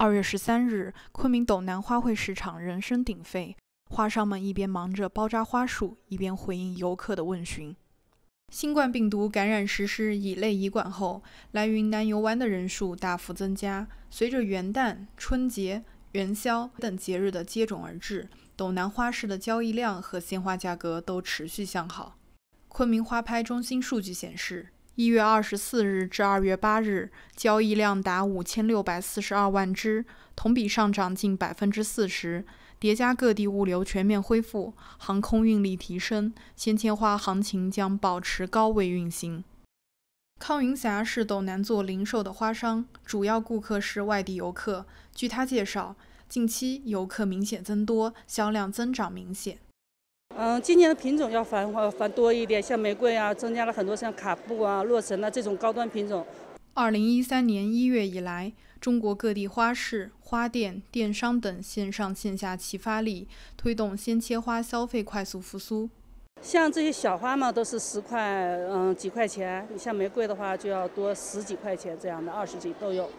二月十三日，昆明斗南花卉市场人声鼎沸，花商们一边忙着包扎花束，一边回应游客的问询。新冠病毒感染实施乙类乙管后，来云南游玩的人数大幅增加。随着元旦、春节、元宵等节日的接踵而至，斗南花市的交易量和鲜花价格都持续向好。昆明花拍中心数据显示。一月二十四日至二月八日，交易量达五千六百四十二万只，同比上涨近百分之四十。叠加各地物流全面恢复、航空运力提升，鲜切花行情将保持高位运行。康云霞是斗南做零售的花商，主要顾客是外地游客。据他介绍，近期游客明显增多，销量增长明显。嗯，今年的品种要繁花繁多一点，像玫瑰啊，增加了很多像卡布啊、洛神呐这种高端品种。二零一三年一月以来，中国各地花市、花店、电商等线上线下齐发力，推动鲜切花消费快速复苏。像这些小花嘛，都是十块，嗯，几块钱。你像玫瑰的话，就要多十几块钱这样的，二十几都有。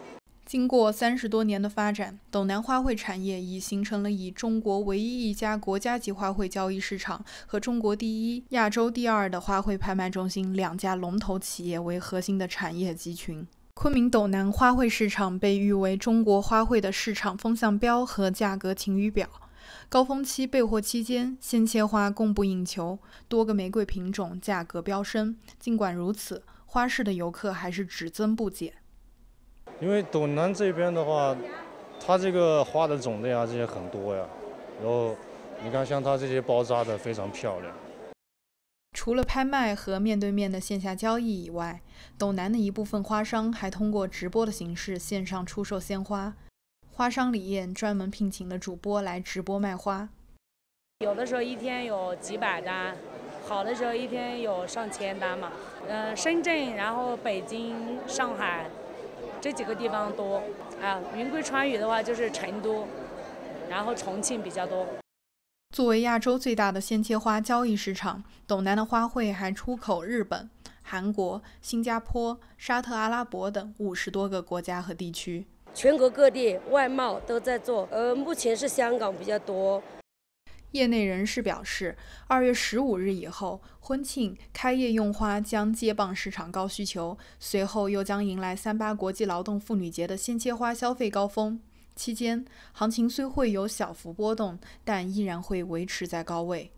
经过三十多年的发展，斗南花卉产业已形成了以中国唯一一家国家级花卉交易市场和中国第一、亚洲第二的花卉拍卖中心两家龙头企业为核心的产业集群。昆明斗南花卉市场被誉为中国花卉的市场风向标和价格晴雨表。高峰期备货期间，鲜切花供不应求，多个玫瑰品种价格飙升。尽管如此，花市的游客还是只增不减。因为斗南这边的话，它这个花的种类啊，这些很多呀。然后你看，像它这些包扎的非常漂亮。除了拍卖和面对面的线下交易以外，斗南的一部分花商还通过直播的形式线上出售鲜花。花商李艳专门聘请了主播来直播卖花，有的时候一天有几百单，好的时候一天有上千单嘛。嗯，深圳，然后北京、上海。这几个地方多啊，云贵川渝的话就是成都，然后重庆比较多。作为亚洲最大的鲜切花交易市场，斗南的花卉还出口日本、韩国、新加坡、沙特阿拉伯等五十多个国家和地区。全国各地外贸都在做，呃，目前是香港比较多。业内人士表示，二月十五日以后，婚庆开业用花将接棒市场高需求，随后又将迎来三八国际劳动妇女节的鲜切花消费高峰。期间，行情虽会有小幅波动，但依然会维持在高位。